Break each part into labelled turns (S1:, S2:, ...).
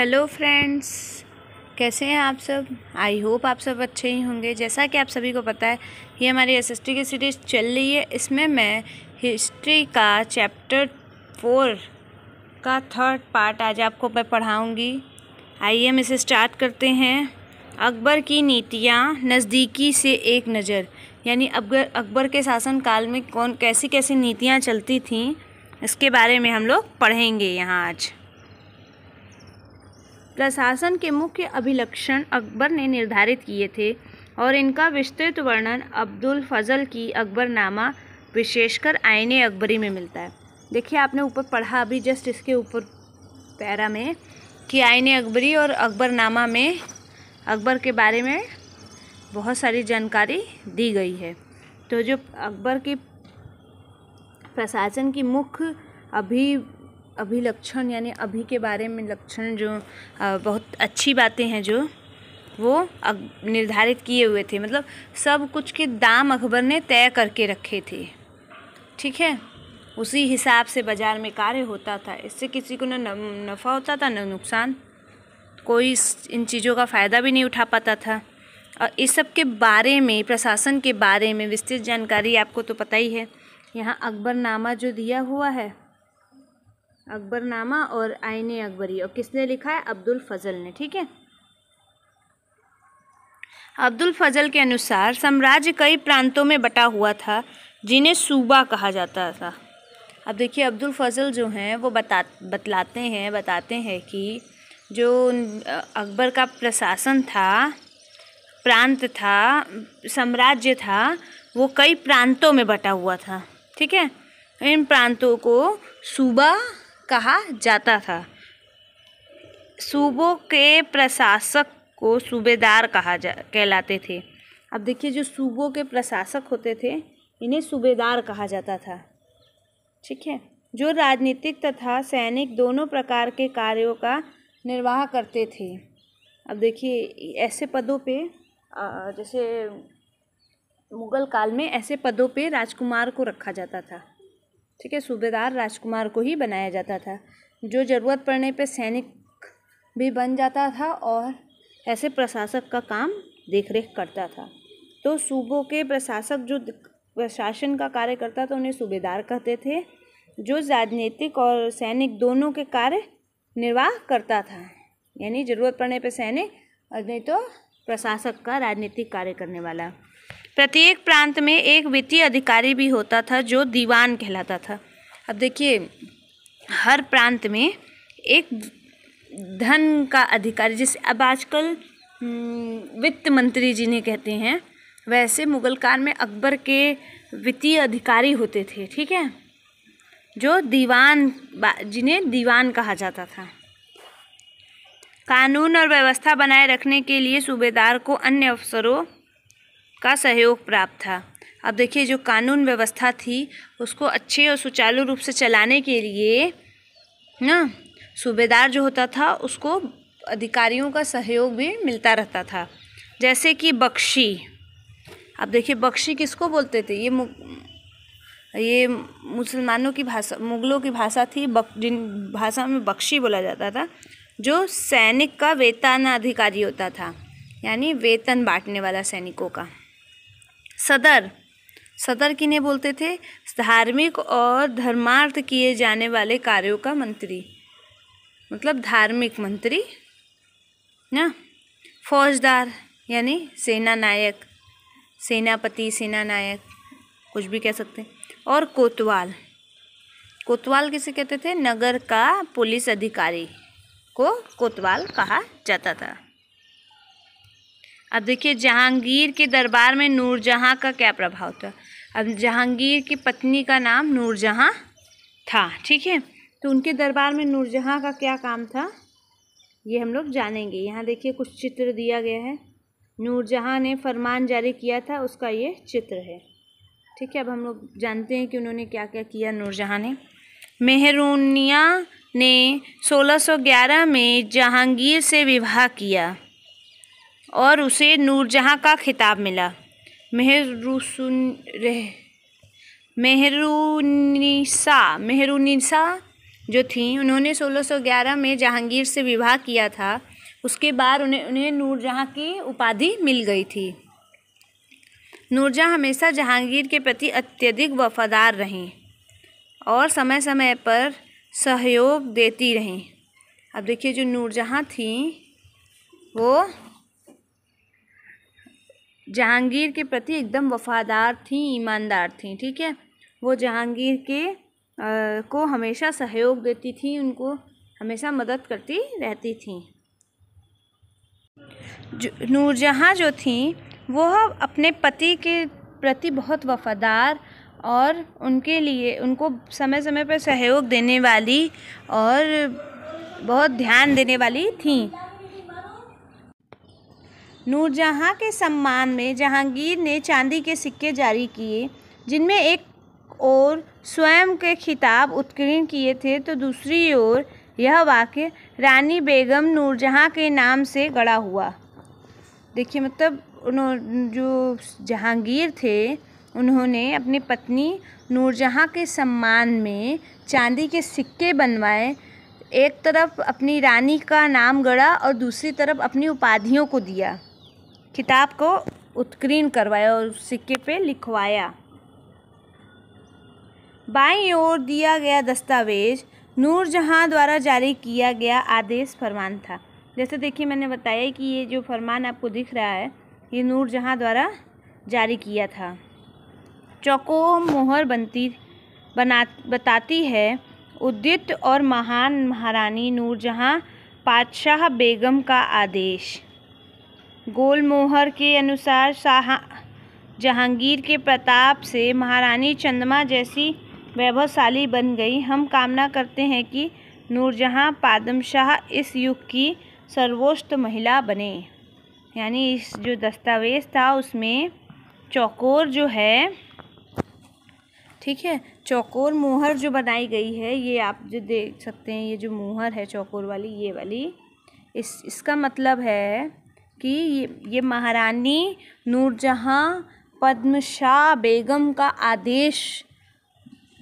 S1: Hello friends कैसे हैं आप सब आई होप आप सब अच्छे ही होंगे जैसा कि आप सभी को पता है ये हमारी एस एस टी की सीरीज़ चल रही है इसमें मैं हिस्ट्री का चैप्टर फोर का थर्ड पार्ट आज आपको मैं पढ़ाऊँगी आइए हम इसे स्टार्ट करते हैं अकबर की नीतियाँ नज़दीकी से एक नज़र यानी अकबर अकबर के शासनकाल में कौन कैसी कैसी नीतियाँ चलती थीं इसके बारे में हम लोग पढ़ेंगे यहाँ आज प्रशासन के मुख्य अभिलक्षण अकबर ने निर्धारित किए थे और इनका विस्तृत वर्णन अब्दुल फजल की अकबरनामा विशेषकर आयने अकबरी में मिलता है देखिए आपने ऊपर पढ़ा अभी जस्ट इसके ऊपर पैरा में कि आयने अकबरी और अकबरनामा में अकबर के बारे में बहुत सारी जानकारी दी गई है तो जो अकबर की प्रशासन की मुख्य अभी अभिलक्षण यानी अभी के बारे में लक्षण जो बहुत अच्छी बातें हैं जो वो निर्धारित किए हुए थे मतलब सब कुछ के दाम अकबर ने तय करके रखे थे ठीक है उसी हिसाब से बाज़ार में कार्य होता था इससे किसी को न नफ़ा होता था न नुकसान कोई इन चीज़ों का फ़ायदा भी नहीं उठा पाता था और इस सब के बारे में प्रशासन के बारे में विस्तृत जानकारी आपको तो पता ही है यहाँ अकबरनामा जो दिया हुआ है अकबरनामा और आइन अकबरी और किसने लिखा है अब्दुल फजल ने ठीक है अब्दुल फजल के अनुसार साम्राज्य कई प्रांतों में बटा हुआ था जिन्हें सूबा कहा जाता था अब देखिए अब्दुल फजल जो हैं वो बता बतलाते हैं बताते हैं कि जो अकबर का प्रशासन था प्रांत था साम्राज्य था वो कई प्रांतों में बटा हुआ था ठीक है इन प्रांतों को सूबा कहा जाता था सूबों के प्रशासक को सूबेदार कहा जा कहलाते थे अब देखिए जो सूबों के प्रशासक होते थे इन्हें सूबेदार कहा जाता था ठीक है जो राजनीतिक तथा सैनिक दोनों प्रकार के कार्यों का निर्वाह करते थे अब देखिए ऐसे पदों पे जैसे मुगल काल में ऐसे पदों पे राजकुमार को रखा जाता था ठीक है सूबेदार राजकुमार को ही बनाया जाता था जो ज़रूरत पड़ने पे सैनिक भी बन जाता था और ऐसे प्रशासक का काम देखरेख करता था तो सूबों के प्रशासक जो प्रशासन का कार्य करता था उन्हें सूबेदार कहते थे जो राजनीतिक और सैनिक दोनों के कार्य निर्वाह करता था यानी ज़रूरत पड़ने पर सैनिक और नहीं तो प्रशासक का राजनीतिक कार्य करने वाला प्रत्येक प्रांत में एक वित्तीय अधिकारी भी होता था जो दीवान कहलाता था अब देखिए हर प्रांत में एक धन का अधिकारी जिसे अब आजकल हम्म, वित्त मंत्री जी ने कहते हैं वैसे मुगल काल में अकबर के वित्तीय अधिकारी होते थे ठीक है जो दीवान जिन्हें दीवान कहा जाता था कानून और व्यवस्था बनाए रखने के लिए सूबेदार को अन्य अफसरों का सहयोग प्राप्त था अब देखिए जो कानून व्यवस्था थी उसको अच्छे और सुचारू रूप से चलाने के लिए ना सूबेदार जो होता था उसको अधिकारियों का सहयोग भी मिलता रहता था जैसे कि बख्शी अब देखिए बख्शी किसको बोलते थे ये ये मुसलमानों की भाषा मुगलों की भाषा थी बक, जिन भाषा में बख्शी बोला जाता था जो सैनिक का वेतन अधिकारी होता था यानी वेतन बांटने वाला सैनिकों का सदर सदर किन्हें बोलते थे धार्मिक और धर्मार्थ किए जाने वाले कार्यों का मंत्री मतलब धार्मिक मंत्री ना फौजदार यानी सेना नायक सेनापति सेना नायक कुछ भी कह सकते हैं और कोतवाल कोतवाल किसे कहते थे नगर का पुलिस अधिकारी को कोतवाल कहा जाता था अब देखिए जहांगीर के दरबार में नूरजहाँ का क्या प्रभाव था अब जहांगीर की पत्नी का नाम नूरजहाँ था ठीक है तो उनके दरबार में नूरजहाँ का क्या काम था ये हम लोग जानेंगे यहाँ देखिए कुछ चित्र दिया गया है नूरजहाँ ने फरमान जारी किया था उसका ये चित्र है ठीक है अब हम लोग जानते हैं कि उन्होंने क्या क्या किया नूरजहाँ ने मेहरूनिया ने 1611 में जहांगीर से विवाह किया और उसे नूरजहाँ का खिताब मिला मेहरुसन मेहरुनिसा मेहरुनिसा जो थीं उन्होंने 1611 में जहांगीर से विवाह किया था उसके बाद उन्हें उन्हें नूरजहाँ की उपाधि मिल गई थी नूरजहाँ हमेशा जहांगीर के प्रति अत्यधिक वफादार रहीं और समय समय पर सहयोग देती रहीं अब देखिए जो नूरजहाँ थी वो जहांगीर के प्रति एकदम वफादार थी ईमानदार थी ठीक है वो जहांगीर के आ, को हमेशा सहयोग देती थी उनको हमेशा मदद करती रहती थी नूरजहाँ जो थी वह अपने पति के प्रति बहुत वफादार और उनके लिए उनको समय समय पर सहयोग देने वाली और बहुत ध्यान देने वाली थी नूरजहाँ के सम्मान में जहांगीर ने चांदी के सिक्के जारी किए जिनमें एक ओर स्वयं के खिताब उत्कीर्ण किए थे तो दूसरी ओर यह वाक्य रानी बेगम नूरजहाँ के नाम से गड़ा हुआ देखिए मतलब उन्होंने जो जहांगीर थे उन्होंने अपनी पत्नी नूरजहाँ के सम्मान में चांदी के सिक्के बनवाए एक तरफ अपनी रानी का नाम गढ़ा और दूसरी तरफ अपनी उपाधियों को दिया किताब को उत्कीर्ण करवाया और सिक्के पे लिखवाया बाई ओर दिया गया दस्तावेज नूरजहाँ द्वारा जारी किया गया आदेश फरमान था जैसे देखिए मैंने बताया कि ये जो फरमान आपको दिख रहा है ये नूरजहाँ द्वारा जारी किया था चौको मोहर बनती बना बताती है उदित और महान महारानी नूरजहाँ पातशाह बेगम का आदेश गोलमोहर के अनुसार शाह जहांगीर के प्रताप से महारानी चंद्रमा जैसी वैभवशाली बन गई हम कामना करते हैं कि नूरजहाँ पादमशाह इस युग की सर्वोच्च महिला बने यानी इस जो दस्तावेज़ था उसमें चौकोर जो है ठीक है चौकोर मोहर जो बनाई गई है ये आप जो देख सकते हैं ये जो मोहर है चौकोर वाली ये वाली इस इसका मतलब है कि ये महारानी नूरजहाँ पद्मशाह बेगम का आदेश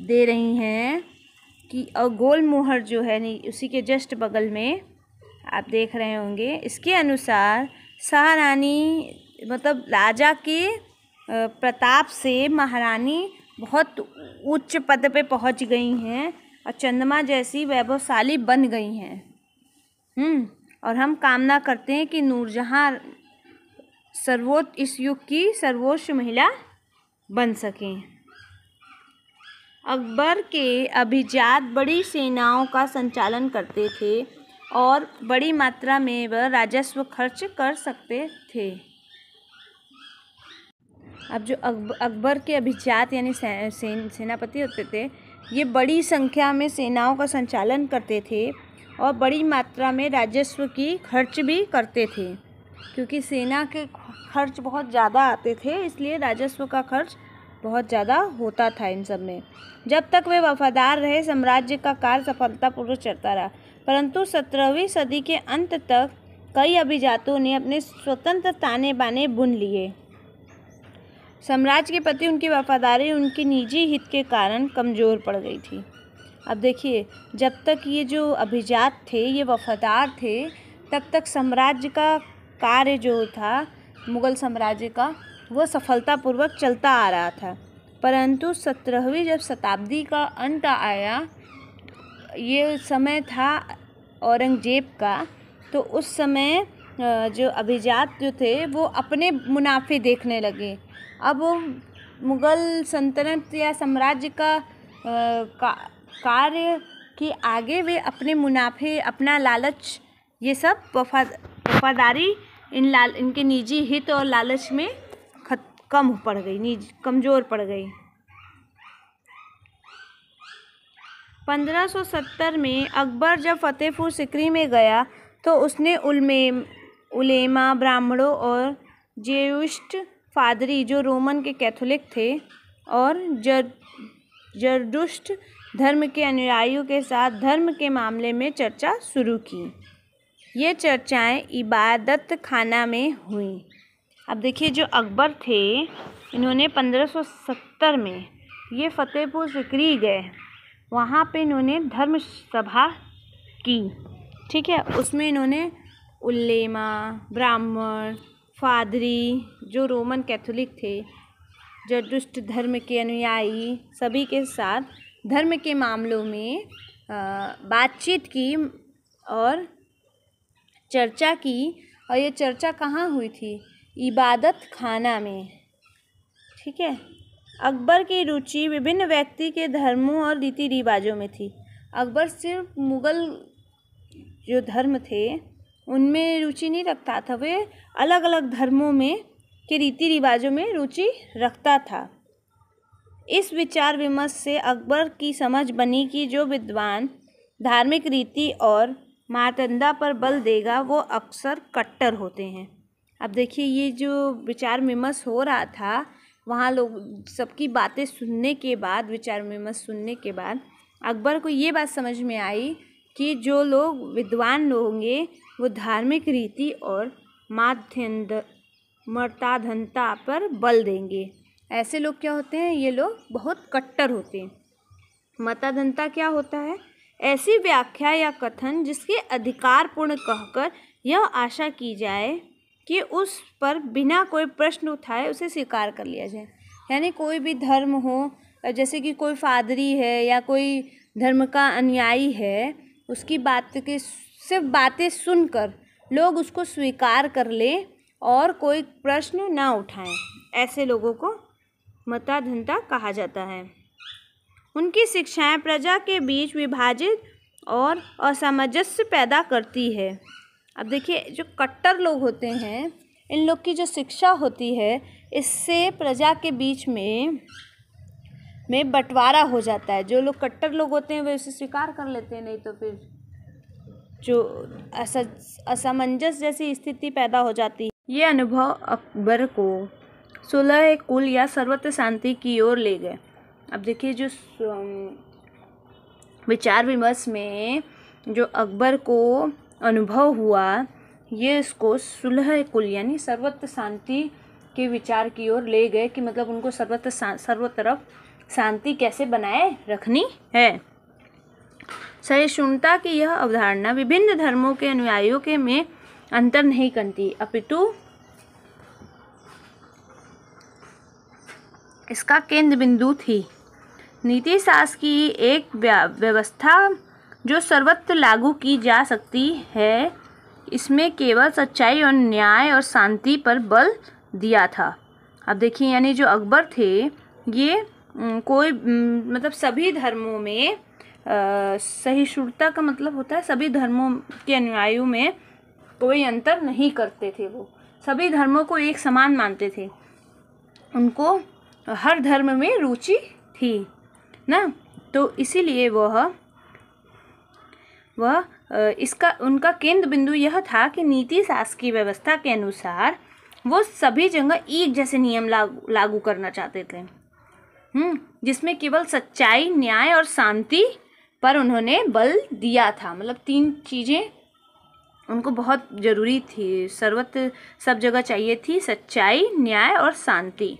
S1: दे रही हैं कि और गोल मोहर जो है नहीं उसी के जस्ट बगल में आप देख रहे होंगे इसके अनुसार शाहरानी मतलब राजा के प्रताप से महारानी बहुत उच्च पद पे पहुंच गई हैं और चंद्रमा जैसी वैभवशाली बन गई हैं हम्म। और हम कामना करते हैं कि नूरजहाँ सर्वोच्च इस युग की सर्वोच्च महिला बन सकें अकबर के अभिजात बड़ी सेनाओं का संचालन करते थे और बड़ी मात्रा में वह राजस्व खर्च कर सकते थे अब जो अकबर के अभिजात यानी से, से, सेनापति होते थे ये बड़ी संख्या में सेनाओं का संचालन करते थे और बड़ी मात्रा में राजस्व की खर्च भी करते थे क्योंकि सेना के खर्च बहुत ज़्यादा आते थे इसलिए राजस्व का खर्च बहुत ज़्यादा होता था इन सब में जब तक वे वफादार रहे साम्राज्य का कार्य सफलतापूर्वक चलता रहा परंतु सत्रहवीं सदी के अंत तक कई अभिजातों ने अपने स्वतंत्र ताने बाने बुन लिए साम्राज्य के प्रति उनकी वफादारी उनके निजी हित के कारण कमज़ोर पड़ गई थी अब देखिए जब तक ये जो अभिजात थे ये वफ़ादार थे तब तक साम्राज्य का कार्य जो था मुग़ल साम्राज्य का वो सफलतापूर्वक चलता आ रहा था परंतु सत्रहवीं जब शताब्दी का अंत आया ये समय था औरंगजेब का तो उस समय जो अभिजात जो थे वो अपने मुनाफे देखने लगे अब मुग़ल सल्तनत या साम्राज्य का, का कार्य के आगे वे अपने मुनाफे अपना लालच ये सब वफा वफादारी इन लाल इनके निजी हित और लालच में खत कम पड़ गई निज कमज़ोर पड़ गई 1570 में अकबर जब फतेहपुर सिकरी में गया तो उसने उलमे उलेमा ब्राह्मणों और जेयुष्ट फादरी जो रोमन के कैथोलिक थे और जर जरदुष्ट धर्म के अनुयायियों के साथ धर्म के मामले में चर्चा शुरू की ये चर्चाएं इबादत खाना में हुई अब देखिए जो अकबर थे इन्होंने 1570 में ये फतेहपुर सिकरी गए वहाँ पे इन्होंने धर्म सभा की ठीक है उसमें इन्होंने उल्लेमा ब्राह्मण फादरी जो रोमन कैथोलिक थे जदुष्ट धर्म के अनुयायी सभी के साथ धर्म के मामलों में बातचीत की और चर्चा की और ये चर्चा कहाँ हुई थी इबादत खाना में ठीक है अकबर की रुचि विभिन्न व्यक्ति के धर्मों और रीति रिवाजों में थी अकबर सिर्फ मुग़ल जो धर्म थे उनमें रुचि नहीं रखता था वे अलग अलग धर्मों में के रीति रिवाजों में रुचि रखता था इस विचार विमर्श से अकबर की समझ बनी कि जो विद्वान धार्मिक रीति और मातंदा पर बल देगा वो अक्सर कट्टर होते हैं अब देखिए ये जो विचार विमर्श हो रहा था वहाँ लोग सबकी बातें सुनने के बाद विचार विमर्श सुनने के बाद अकबर को ये बात समझ में आई कि जो लोग विद्वान होंगे वो धार्मिक रीति और माध्यन्द मर्ताधनता पर बल देंगे ऐसे लोग क्या होते हैं ये लोग बहुत कट्टर होते हैं मताधनता क्या होता है ऐसी व्याख्या या कथन जिसके अधिकारपूर्ण कहकर यह आशा की जाए कि उस पर बिना कोई प्रश्न उठाए उसे स्वीकार कर लिया जाए यानी कोई भी धर्म हो जैसे कि कोई फादरी है या कोई धर्म का अनुयायी है उसकी बात के सिर्फ बातें सुनकर लोग उसको स्वीकार कर लें और कोई प्रश्न ना उठाएं ऐसे लोगों को मताधनता कहा जाता है उनकी शिक्षाएं प्रजा के बीच विभाजित और असामंजस्य पैदा करती है अब देखिए जो कट्टर लोग होते हैं इन लोग की जो शिक्षा होती है इससे प्रजा के बीच में में बंटवारा हो जाता है जो लोग कट्टर लोग होते हैं वे उसे स्वीकार कर लेते हैं नहीं तो फिर जो असमंजस जैसी स्थिति पैदा हो जाती है ये अनुभव अकबर को सुलह कुल या सर्वत्र शांति की ओर ले गए अब देखिए जो विचार विमर्श में जो अकबर को अनुभव हुआ ये इसको सुलह कुल यानी सर्वत्र शांति के विचार की ओर ले गए कि मतलब उनको सर्वत्र सर्व तरफ शांति कैसे बनाए रखनी है सहिष्णुता की यह अवधारणा विभिन्न धर्मों के अनुयायियों के में अंतर नहीं करती अपितु इसका केंद्र बिंदु थी नीति शास की एक व्यवस्था जो सर्वत्र लागू की जा सकती है इसमें केवल सच्चाई और न्याय और शांति पर बल दिया था अब देखिए यानी जो अकबर थे ये कोई मतलब सभी धर्मों में सहिष्णुता का मतलब होता है सभी धर्मों के अनुयायु में कोई अंतर नहीं करते थे वो सभी धर्मों को एक समान मानते थे उनको हर धर्म में रुचि थी ना तो इसीलिए वह वह इसका उनका केंद्र बिंदु यह था कि नीति शासकीय व्यवस्था के अनुसार वो सभी जगह एक जैसे नियम लागू लागू करना चाहते थे हम्म, जिसमें केवल सच्चाई न्याय और शांति पर उन्होंने बल दिया था मतलब तीन चीज़ें उनको बहुत ज़रूरी थी सर्वत्र सब जगह चाहिए थी सच्चाई न्याय और शांति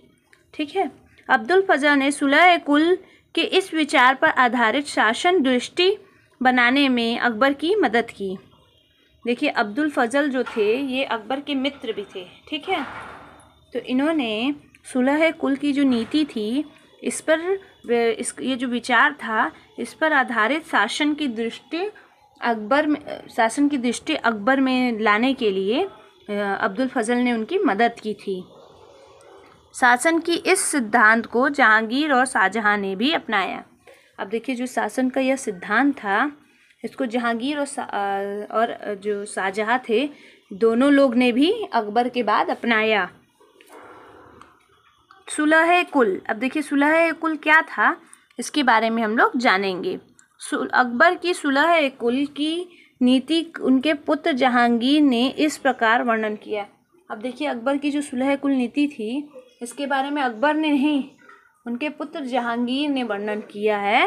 S1: ठीक है अब्दुल फजल ने सुलह कुल के इस विचार पर आधारित शासन दृष्टि बनाने में अकबर की मदद की देखिए अब्दुल फजल जो थे ये अकबर के मित्र भी थे ठीक है तो इन्होंने सुलह कुल की जो नीति थी इस पर इस ये जो विचार था इस पर आधारित शासन की दृष्टि अकबर में शासन की दृष्टि अकबर में लाने के लिए अब्दुल फजल ने उनकी मदद की थी शासन की इस सिद्धांत को जहांगीर और शाहजहाँ ने भी अपनाया अब देखिए जो शासन का यह सिद्धांत था इसको जहांगीर और और जो शाहजहाँ थे दोनों लोग ने भी अकबर के बाद अपनाया सुलह कुल अब देखिए सुलह कुल क्या था इसके बारे में हम लोग जानेंगे अकबर की सुलह कुल की नीति उनके पुत्र जहांगीर ने इस प्रकार वर्णन किया अब देखिए अकबर की जो सुलह कुल नीति थी इसके बारे में अकबर ने नहीं उनके पुत्र जहांगीर ने वर्णन किया है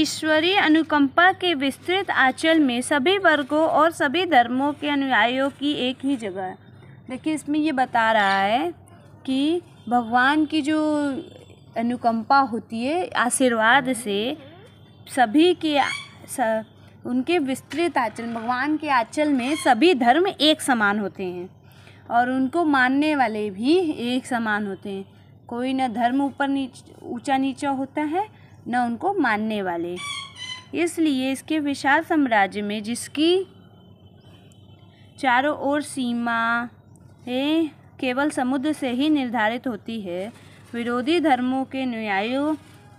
S1: ईश्वरीय अनुकंपा के विस्तृत आंचल में सभी वर्गों और सभी धर्मों के अनुयायियों की एक ही जगह है देखिए इसमें ये बता रहा है कि भगवान की जो अनुकंपा होती है आशीर्वाद से सभी के स, उनके विस्तृत आंचल भगवान के आंचल में सभी धर्म एक समान होते हैं और उनको मानने वाले भी एक समान होते हैं कोई न धर्म ऊपर नीच ऊँचा नीचा होता है न उनको मानने वाले इसलिए इसके विशाल साम्राज्य में जिसकी चारों ओर सीमा ए, केवल समुद्र से ही निर्धारित होती है विरोधी धर्मों के न्यायों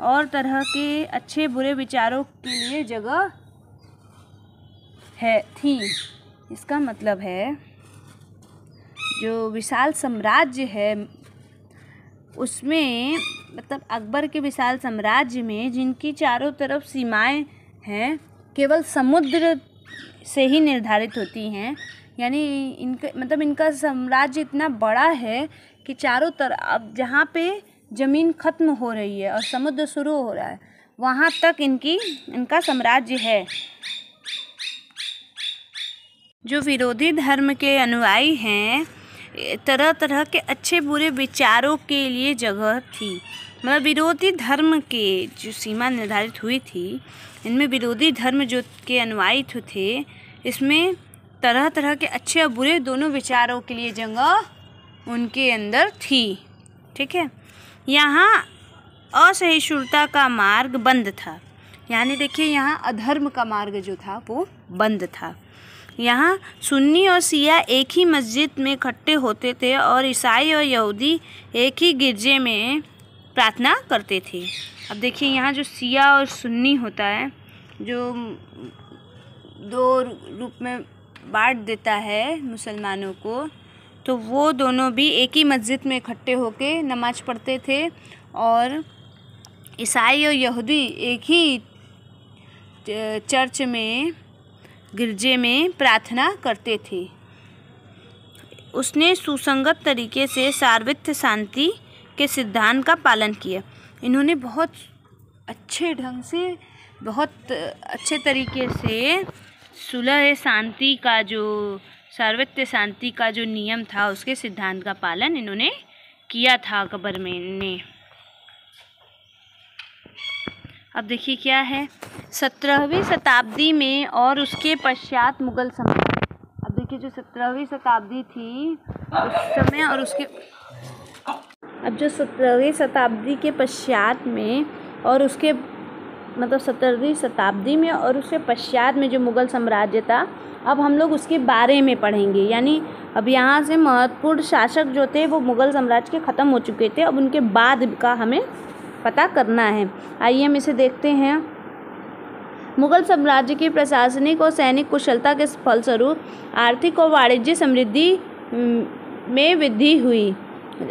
S1: और तरह के अच्छे बुरे विचारों के लिए जगह है थी इसका मतलब है जो विशाल साम्राज्य है उसमें मतलब अकबर के विशाल साम्राज्य में जिनकी चारों तरफ सीमाएं हैं केवल समुद्र से ही निर्धारित होती हैं यानी इनका मतलब इनका साम्राज्य इतना बड़ा है कि चारों तरफ अब जहाँ पे ज़मीन ख़त्म हो रही है और समुद्र शुरू हो रहा है वहाँ तक इनकी इनका साम्राज्य है जो विरोधी धर्म के अनुयायी हैं तरह तरह के अच्छे बुरे विचारों के लिए जगह थी मतलब विरोधी धर्म के जो सीमा निर्धारित हुई थी इनमें विरोधी धर्म जो के अनुयायी थे इसमें तरह तरह के अच्छे और बुरे दोनों विचारों के लिए जगह उनके अंदर थी ठीक है यहाँ असहिष्णुता का मार्ग बंद था यानी देखिए यहाँ अधर्म का मार्ग जो था वो बंद था यहाँ सुन्नी और सिया एक ही मस्जिद में इकट्ठे होते थे और ईसाई और यहूदी एक ही गिरजे में प्रार्थना करते थे अब देखिए यहाँ जो सिया और सुन्नी होता है जो दो रूप में बांट देता है मुसलमानों को तो वो दोनों भी एक ही मस्जिद में इकट्ठे होके नमाज़ पढ़ते थे और ईसाई और यहूदी एक ही चर्च में गिरजे में प्रार्थना करते थे उसने सुसंगत तरीके से सार्वित्य शांति के सिद्धांत का पालन किया इन्होंने बहुत अच्छे ढंग से बहुत अच्छे तरीके से सुलह शांति का जो सर्वत्य शांति का जो नियम था उसके सिद्धांत का पालन इन्होंने किया था अकबर में ने अब देखिए क्या है सत्रहवीं शताब्दी में और उसके पश्चात मुगल समय अब देखिए जो सत्रहवीं शताब्दी थी उस समय और उसके अब जो सत्रहवीं शताब्दी के पश्चात में और उसके मतलब सत्रहवीं शताब्दी में और उसके पश्चात में जो मुग़ल साम्राज्य था अब हम लोग उसके बारे में पढ़ेंगे यानी अब यहाँ से महत्वपूर्ण शासक जो थे वो मुग़ल साम्राज्य के ख़त्म हो चुके थे अब उनके बाद का हमें पता करना है आइए हम इसे देखते हैं मुगल साम्राज्य की प्रशासनिक और सैनिक कुशलता के फलस्वरूप आर्थिक और वाणिज्य समृद्धि में वृद्धि हुई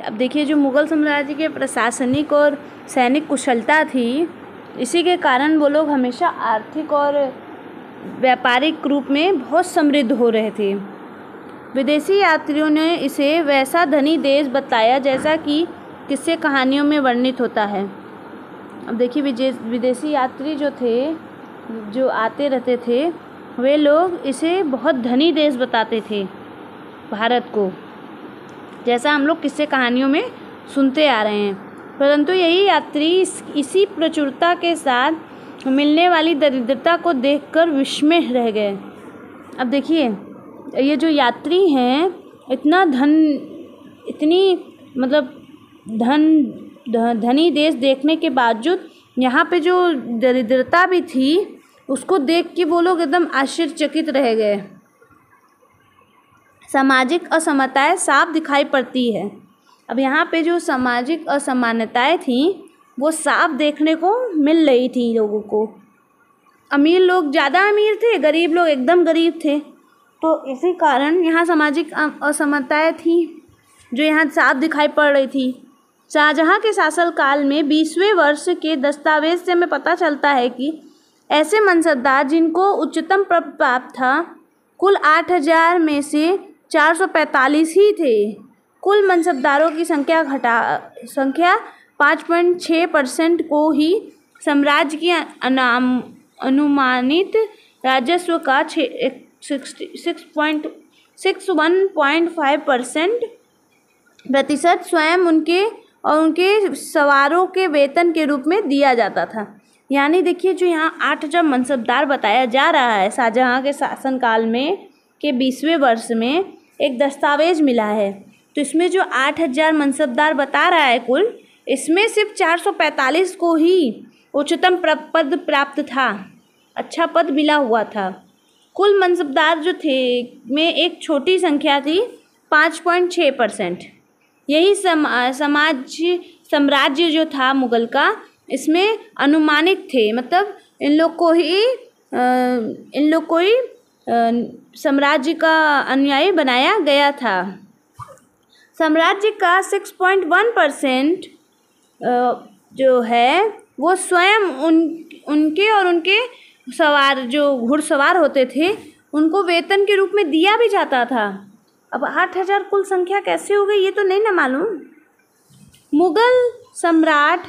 S1: अब देखिए जो मुगल साम्राज्य के प्रशासनिक और सैनिक कुशलता थी इसी के कारण वो लोग हमेशा आर्थिक और व्यापारिक रूप में बहुत समृद्ध हो रहे थे विदेशी यात्रियों ने इसे वैसा धनी देश बताया जैसा कि किस्से कहानियों में वर्णित होता है अब देखिए विजे विदेशी यात्री जो थे जो आते रहते थे वे लोग इसे बहुत धनी देश बताते थे भारत को जैसा हम लोग किस्से कहानियों में सुनते आ रहे हैं परंतु यही यात्री इस, इसी प्रचुरता के साथ मिलने वाली दरिद्रता को देखकर विस्मय रह गए अब देखिए ये जो यात्री हैं इतना धन इतनी मतलब धन धनी देश देखने के बावजूद यहाँ पे जो दरिद्रता भी थी उसको देख के वो लोग एकदम आश्चर्यचकित रह गए सामाजिक असमताएं साफ दिखाई पड़ती है अब यहाँ पे जो सामाजिक असमानताएं थीं वो साफ देखने को मिल रही थी लोगों को अमीर लोग ज़्यादा अमीर थे गरीब लोग एकदम गरीब थे तो इसी कारण यहाँ सामाजिक असमानताएं थी जो यहाँ साफ दिखाई पड़ रही थी शाहजहाँ के शासनकाल में बीसवें वर्ष के दस्तावेज से हमें पता चलता है कि ऐसे मनसबदार जिनको उच्चतम प्राप्त था कुल आठ हजार में से चार सौ पैंतालीस ही थे कुल मनसबदारों की संख्या घटा संख्या पाँच पॉइंट छः परसेंट को ही साम्राज्य की अनाम अनुमानित राजस्व का छः six point six one point five percent प्रतिशत स्वयं उनके और उनके सवारों के वेतन के रूप में दिया जाता था यानी देखिए जो यहाँ आठ हजार मनसबदार बताया जा रहा है शाहजहाँ के शासनकाल में के बीसवें वर्ष में एक दस्तावेज मिला है तो इसमें जो आठ हजार मनसबदार बता रहा है कुल इसमें सिर्फ चार सौ पैंतालीस को ही उच्चतम पद प्राप्त था अच्छा पद मिला हुआ था कुल मनसबदार जो थे में एक छोटी संख्या थी पाँच पॉइंट छः परसेंट यही समा समाज साम्राज्य जो था मुग़ल का इसमें अनुमानित थे मतलब इन लोग को ही इन लोग को ही साम्राज्य का अनुयायी बनाया गया था साम्राज्य का सिक्स पॉइंट वन परसेंट जो है वो स्वयं उन उनके और उनके सवार जो घुड़सवार होते थे उनको वेतन के रूप में दिया भी जाता था अब आठ हजार कुल संख्या कैसे हो गई ये तो नहीं ना मालूम मुगल सम्राट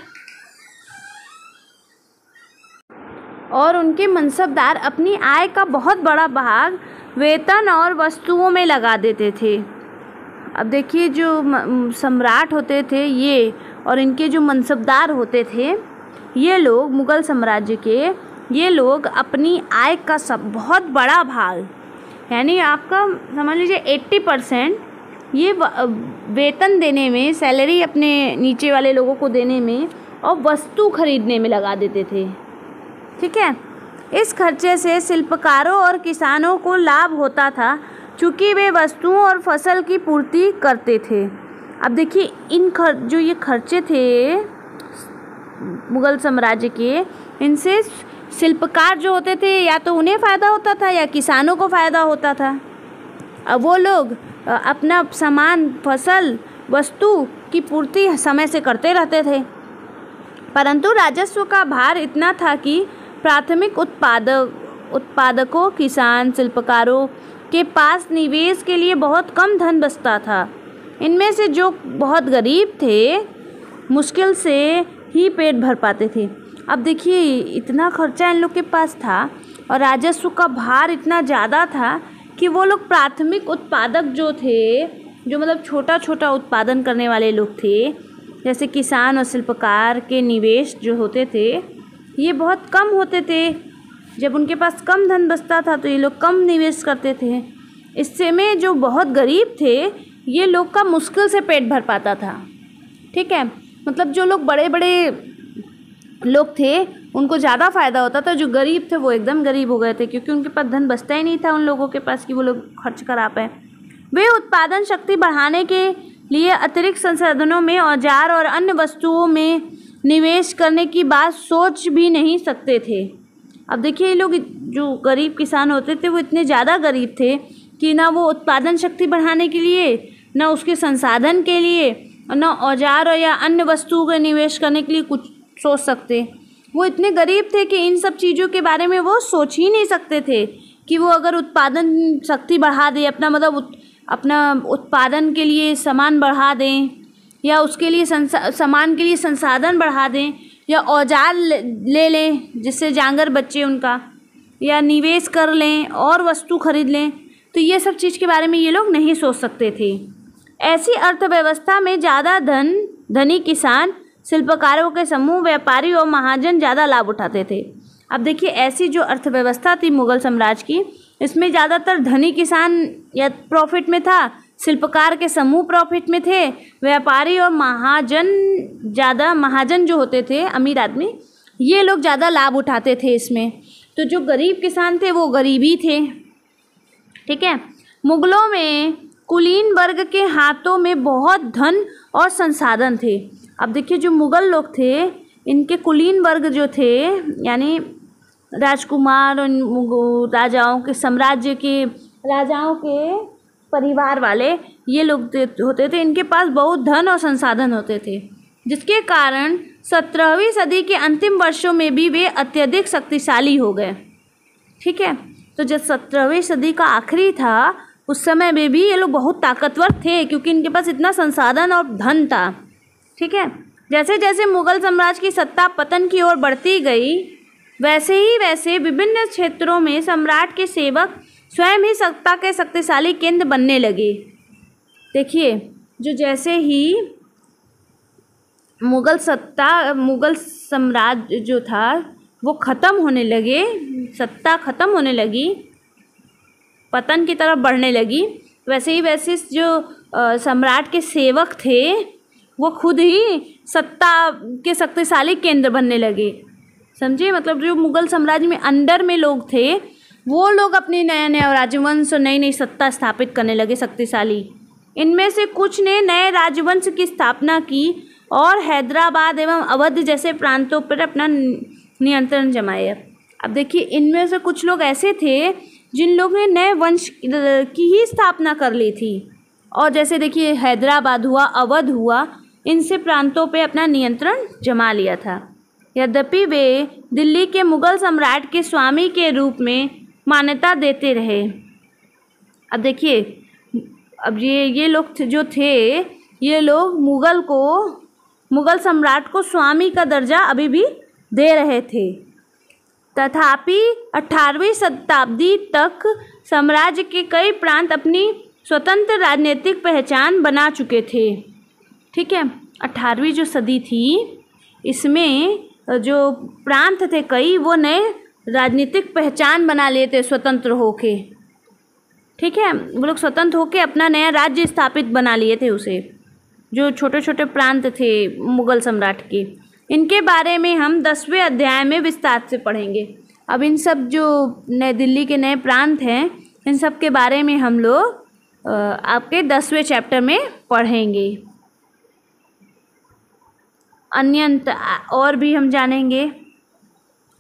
S1: और उनके मनसबदार अपनी आय का बहुत बड़ा भाग वेतन और वस्तुओं में लगा देते थे अब देखिए जो सम्राट होते थे ये और इनके जो मनसबदार होते थे ये लोग मुग़ल साम्राज्य के ये लोग अपनी आय का सब बहुत बड़ा भाग यानी आपका समझ लीजिए एट्टी परसेंट ये वेतन देने में सैलरी अपने नीचे वाले लोगों को देने में और वस्तु खरीदने में लगा देते थे ठीक है इस खर्चे से शिल्पकारों और किसानों को लाभ होता था चूँकि वे वस्तुओं और फसल की पूर्ति करते थे अब देखिए इन खर्च जो ये खर्चे थे मुग़ल साम्राज्य के इनसे शिल्पकार जो होते थे या तो उन्हें फ़ायदा होता था या किसानों को फ़ायदा होता था अब वो लोग अपना सामान फसल वस्तु की पूर्ति समय से करते रहते थे परंतु राजस्व का भार इतना था कि प्राथमिक उत्पादक उत्पादकों किसान शिल्पकारों के पास निवेश के लिए बहुत कम धन बचता था इनमें से जो बहुत गरीब थे मुश्किल से ही पेट भर पाते थे अब देखिए इतना खर्चा इन लोग के पास था और राजस्व का भार इतना ज़्यादा था कि वो लोग प्राथमिक उत्पादक जो थे जो मतलब छोटा छोटा उत्पादन करने वाले लोग थे जैसे किसान और शिल्पकार के निवेश जो होते थे ये बहुत कम होते थे जब उनके पास कम धन बचता था तो ये लोग कम निवेश करते थे इससे में जो बहुत गरीब थे ये लोग का मुश्किल से पेट भर पाता था ठीक है मतलब जो लोग बड़े बड़े लोग थे उनको ज़्यादा फ़ायदा होता था जो गरीब थे वो एकदम गरीब हो गए थे क्योंकि उनके पास धन बचता ही नहीं था उन लोगों के पास कि वो लोग खर्च करा पाए वे उत्पादन शक्ति बढ़ाने के लिए अतिरिक्त संसाधनों में औजार और अन्य वस्तुओं में निवेश करने की बात सोच भी नहीं सकते थे अब देखिए ये लोग जो गरीब किसान होते थे वो इतने ज़्यादा गरीब थे कि ना वो उत्पादन शक्ति बढ़ाने के लिए ना उसके संसाधन के लिए और ना औजार और या अन्य वस्तुओं का निवेश करने के लिए कुछ सोच सकते वो इतने गरीब थे कि इन सब चीज़ों के बारे में वो सोच ही नहीं सकते थे कि वो अगर उत्पादन शक्ति बढ़ा दें अपना मतलब उत, अपना उत्पादन के लिए सामान बढ़ा दें या उसके लिए सामान के लिए संसाधन बढ़ा दें या औजार ले लें जिससे जानगर बच्चे उनका या निवेश कर लें और वस्तु खरीद लें तो ये सब चीज़ के बारे में ये लोग नहीं सोच सकते थे ऐसी अर्थव्यवस्था में ज़्यादा धन धनी किसान शिल्पकारों के समूह व्यापारी और महाजन ज़्यादा लाभ उठाते थे अब देखिए ऐसी जो अर्थव्यवस्था थी मुगल साम्राज्य की इसमें ज़्यादातर धनी किसान या प्रॉफिट में था शिल्पकार के समूह प्रॉफिट में थे व्यापारी और महाजन ज़्यादा महाजन जो होते थे अमीर आदमी ये लोग ज़्यादा लाभ उठाते थे इसमें तो जो गरीब किसान थे वो गरीबी थे ठीक है मुगलों में कुलीन वर्ग के हाथों में बहुत धन और संसाधन थे अब देखिए जो मुग़ल लोग थे इनके कुलीन वर्ग जो थे यानी राजकुमार और राजाओं के साम्राज्य के राजाओं के परिवार वाले ये लोग होते थे इनके पास बहुत धन और संसाधन होते थे जिसके कारण सत्रहवीं सदी के अंतिम वर्षों में भी वे अत्यधिक शक्तिशाली हो गए ठीक है तो जब सत्रहवीं सदी का आखिरी था उस समय में भी ये लोग बहुत ताकतवर थे क्योंकि इनके पास इतना संसाधन और धन था ठीक है जैसे जैसे मुगल साम्राज्य की सत्ता पतन की ओर बढ़ती गई वैसे ही वैसे विभिन्न क्षेत्रों में सम्राट के सेवक स्वयं ही सत्ता के शक्तिशाली केंद्र बनने लगे देखिए जो जैसे ही मुगल सत्ता मुगल साम्राज्य जो था वो ख़त्म होने लगे सत्ता ख़त्म होने लगी पतन की तरफ बढ़ने लगी वैसे ही वैसे जो सम्राट के सेवक थे वो खुद ही सत्ता के शक्तिशाली केंद्र बनने लगे समझे मतलब जो मुगल साम्राज्य में अंडर में लोग थे वो लोग अपने नया नया राजवंश और नई नई सत्ता स्थापित करने लगे शक्तिशाली इनमें से कुछ ने नए राजवंश की स्थापना की और हैदराबाद एवं अवध जैसे प्रांतों पर अपना नियंत्रण जमाया अब देखिए इनमें से कुछ लोग ऐसे थे जिन लोगों ने नए वंश की ही स्थापना कर ली थी और जैसे देखिए हैदराबाद हुआ अवध हुआ इनसे प्रांतों पर अपना नियंत्रण जमा लिया था यद्यपि वे दिल्ली के मुगल सम्राट के स्वामी के रूप में मान्यता देते रहे अब देखिए अब ये ये लोग जो थे ये लोग मुगल को मुगल सम्राट को स्वामी का दर्जा अभी भी दे रहे थे तथापि अठारहवीं शताब्दी तक साम्राज्य के कई प्रांत अपनी स्वतंत्र राजनीतिक पहचान बना चुके थे ठीक है अठारहवीं जो सदी थी इसमें जो प्रांत थे कई वो नए राजनीतिक पहचान बना लेते स्वतंत्र होके ठीक है वो लोग स्वतंत्र होके अपना नया राज्य स्थापित बना लिए थे उसे जो छोटे छोटे प्रांत थे मुगल सम्राट के इनके बारे में हम दसवें अध्याय में विस्तार से पढ़ेंगे अब इन सब जो नए दिल्ली के नए प्रांत हैं इन सब के बारे में हम लोग आपके दसवें चैप्टर में पढ़ेंगे अन्य और भी हम जानेंगे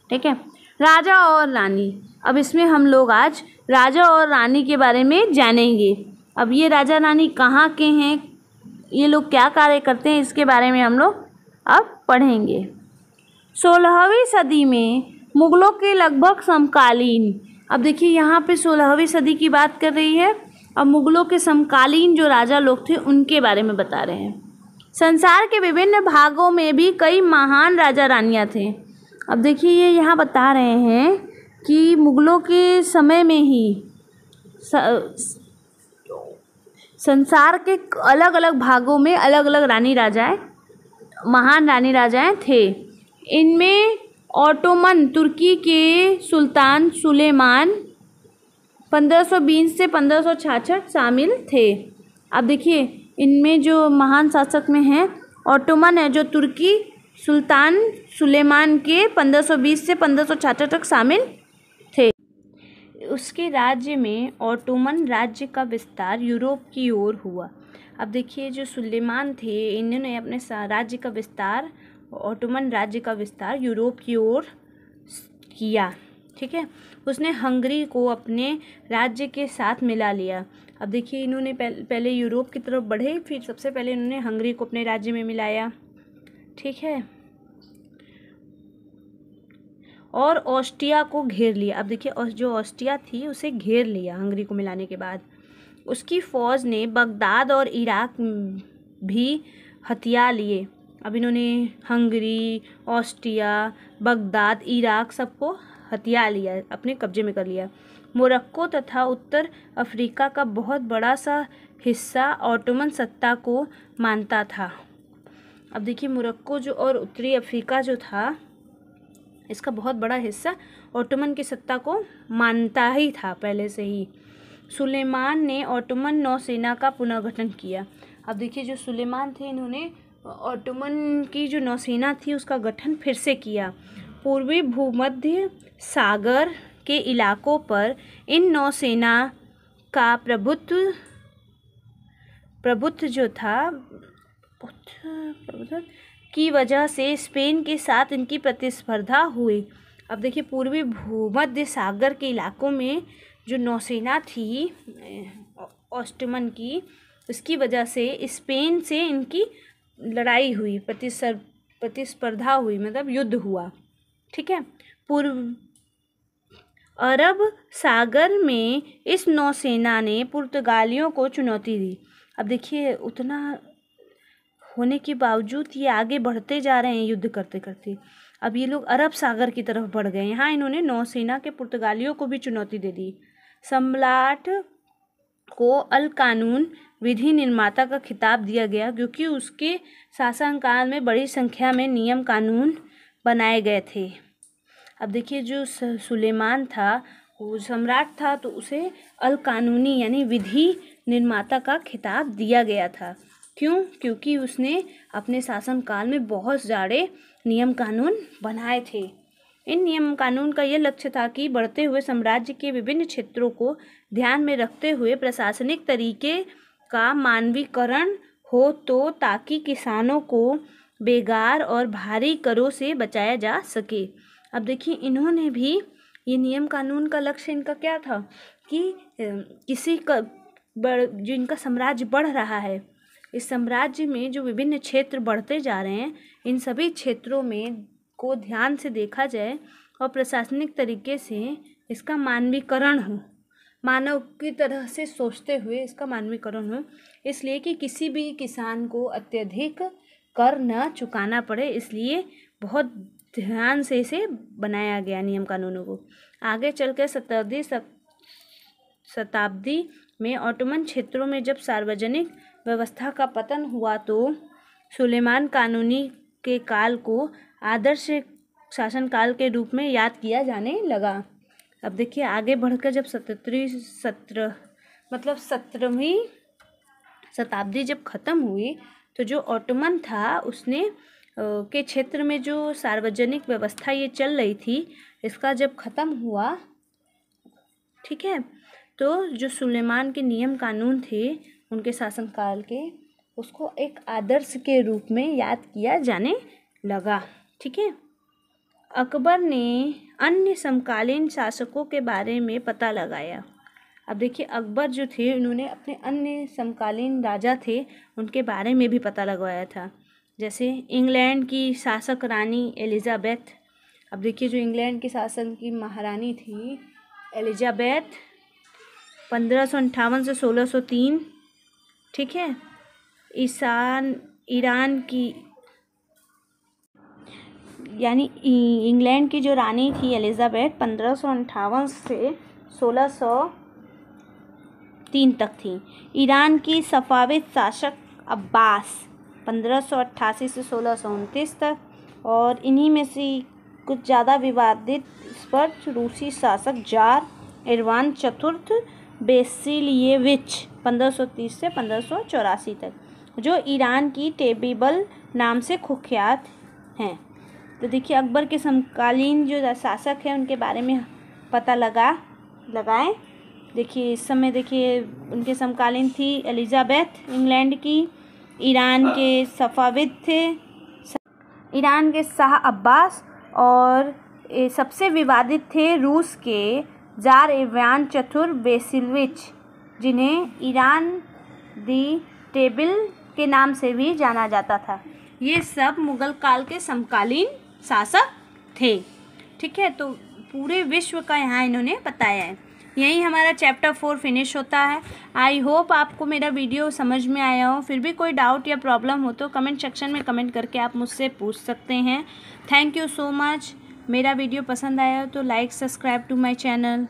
S1: ठीक है राजा और रानी अब इसमें हम लोग आज राजा और रानी के बारे में जानेंगे अब ये राजा रानी कहाँ के हैं ये लोग क्या कार्य करते हैं इसके बारे में हम लोग अब पढ़ेंगे सोलहवीं सदी में मुग़लों के लगभग समकालीन अब देखिए यहाँ पे सोलहवीं सदी की बात कर रही है अब मुग़लों के समकालीन जो राजा लोग थे उनके बारे में बता रहे हैं संसार के विभिन्न भागों में भी कई महान राजा रानियाँ थे अब देखिए ये यहाँ बता रहे हैं कि मुग़लों के समय में ही संसार के अलग अलग भागों में अलग अलग रानी राजाएं महान रानी राजाएं थे इनमें ऑटोमन तुर्की के सुल्तान सुलेमान पंद्रह सौ बीस से पंद्रह सौ छाछठ शामिल थे अब देखिए इनमें जो महान शासक में हैं ओटोमन है जो तुर्की सुल्तान सुलेमान के 1520 से पंद्रह तक शामिल थे उसके राज्य में ओटोमन राज्य का विस्तार यूरोप की ओर हुआ अब देखिए जो सुलेमान थे इन्होंने अपने राज्य का विस्तार ओटोमन राज्य का विस्तार यूरोप की ओर किया ठीक है उसने हंगरी को अपने राज्य के साथ मिला लिया अब देखिए इन्होंने पहले यूरोप की तरफ बढ़े फिर सबसे पहले इन्होंने हंगरी को अपने राज्य में मिलाया ठीक है और ऑस्ट्रिया को घेर लिया अब देखिए जो ऑस्ट्रिया थी उसे घेर लिया हंगरी को मिलाने के बाद उसकी फ़ौज ने बगदाद और इराक भी हथिया लिए अब इन्होंने हंगरी ऑस्ट्रिया बगदाद इराक सबको हथिया लिया अपने कब्जे में कर लिया मोरक्को तथा उत्तर अफ्रीका का बहुत बड़ा सा हिस्सा ऑटोमन सत्ता को मानता था अब देखिए मोरक्को जो और उत्तरी अफ्रीका जो था इसका बहुत बड़ा हिस्सा ऑटोमन की सत्ता को मानता ही था पहले से ही सुलेमान ने ऑटोमन नौसेना का पुनर्गठन किया अब देखिए जो सुलेमान थे इन्होंने ऑटोमन की जो नौसेना थी उसका गठन फिर से किया पूर्वी भूमध्य सागर के इलाकों पर इन नौसेना का प्रभुत्व प्रभुत्व जो था प्रभुत्व की वजह से स्पेन के साथ इनकी प्रतिस्पर्धा हुई अब देखिए पूर्वी भूमध्य सागर के इलाकों में जो नौसेना थी ऑस्टमन की उसकी वजह से स्पेन से इनकी लड़ाई हुई प्रतिस प्रतिस्पर्धा हुई मतलब युद्ध हुआ ठीक है पूर्व अरब सागर में इस नौसेना ने पुर्तगालियों को चुनौती दी अब देखिए उतना होने के बावजूद ये आगे बढ़ते जा रहे हैं युद्ध करते करते अब ये लोग अरब सागर की तरफ बढ़ गए यहाँ इन्होंने नौसेना के पुर्तगालियों को भी चुनौती दे दी सम्राट को अल कानून विधि निर्माता का खिताब दिया गया क्योंकि उसके शासनकाल में बड़ी संख्या में नियम कानून बनाए गए थे अब देखिए जो सुलेमान था वो सम्राट था तो उसे अलकानूनी यानी विधि निर्माता का खिताब दिया गया था क्यों क्योंकि उसने अपने शासनकाल में बहुत सारे नियम कानून बनाए थे इन नियम कानून का यह लक्ष्य था कि बढ़ते हुए साम्राज्य के विभिन्न क्षेत्रों को ध्यान में रखते हुए प्रशासनिक तरीके का मानवीकरण हो तो ताकि किसानों को बेगार और भारी करों से बचाया जा सके अब देखिए इन्होंने भी ये नियम कानून का लक्ष्य इनका क्या था कि किसी का बढ़ जो इनका साम्राज्य बढ़ रहा है इस साम्राज्य में जो विभिन्न क्षेत्र बढ़ते जा रहे हैं इन सभी क्षेत्रों में को ध्यान से देखा जाए और प्रशासनिक तरीके से इसका मानवीकरण हो मानव की तरह से सोचते हुए इसका मानवीकरण हो इसलिए कि किसी भी किसान को अत्यधिक कर न चुकाना पड़े इसलिए बहुत ध्यान से इसे बनाया गया नियम कानूनों को आगे चलकर शताब्दी शताब्दी में ऑटोमन क्षेत्रों में जब सार्वजनिक व्यवस्था का पतन हुआ तो सुलेमान कानूनी के काल को आदर्श शासन काल के रूप में याद किया जाने लगा अब देखिए आगे बढ़कर जब सतरी सत्र मतलब सत्रहवीं शताब्दी जब ख़त्म हुई तो जो ऑटोमन था उसने के क्षेत्र में जो सार्वजनिक व्यवस्था ये चल रही थी इसका जब ख़त्म हुआ ठीक है तो जो सुलेमान के नियम कानून थे उनके शासनकाल के उसको एक आदर्श के रूप में याद किया जाने लगा ठीक है अकबर ने अन्य समकालीन शासकों के बारे में पता लगाया अब देखिए अकबर जो थे उन्होंने अपने अन्य समकालीन राजा थे उनके बारे में भी पता लगवाया था जैसे इंग्लैंड की शासक रानी एलिज़ाबेथ अब देखिए जो इंग्लैंड की शासन की महारानी थी एलिज़ाबेथ पंद्रह सौ से सोलह सौ तीन ठीक है ईसान ईरान की यानी इंग्लैंड की जो रानी थी एलिज़ाबेथ पंद्रह सौ से सोलह सौ तीन तक थी ईरान की सफावित शासक अब्बास पंद्रह से सोलह तक और इन्हीं में से कुछ ज़्यादा विवादित स्पर्श रूसी शासक जार इरवान चतुर्थ बेसिलिएविच 1530 से पंद्रह तक जो ईरान की टेबीबल नाम से कुख्यात हैं तो देखिए अकबर के समकालीन जो शासक हैं उनके बारे में पता लगा लगाएं देखिए इस समय देखिए उनके समकालीन थी एलिजाबेथ इंग्लैंड की ईरान के सफ़ाविद थे ईरान के शाह अब्बास और सबसे विवादित थे रूस के जार एवान चतुर बेसिलविच जिन्हें ईरान दी टेबल के नाम से भी जाना जाता था ये सब मुग़ल काल के समकालीन शासक थे ठीक है तो पूरे विश्व का यहाँ इन्होंने बताया है यहीं हमारा चैप्टर फोर फिनिश होता है आई होप आपको मेरा वीडियो समझ में आया हो फिर भी कोई डाउट या प्रॉब्लम हो तो कमेंट सेक्शन में कमेंट करके आप मुझसे पूछ सकते हैं थैंक यू सो मच मेरा वीडियो पसंद आया हो तो like subscribe to my channel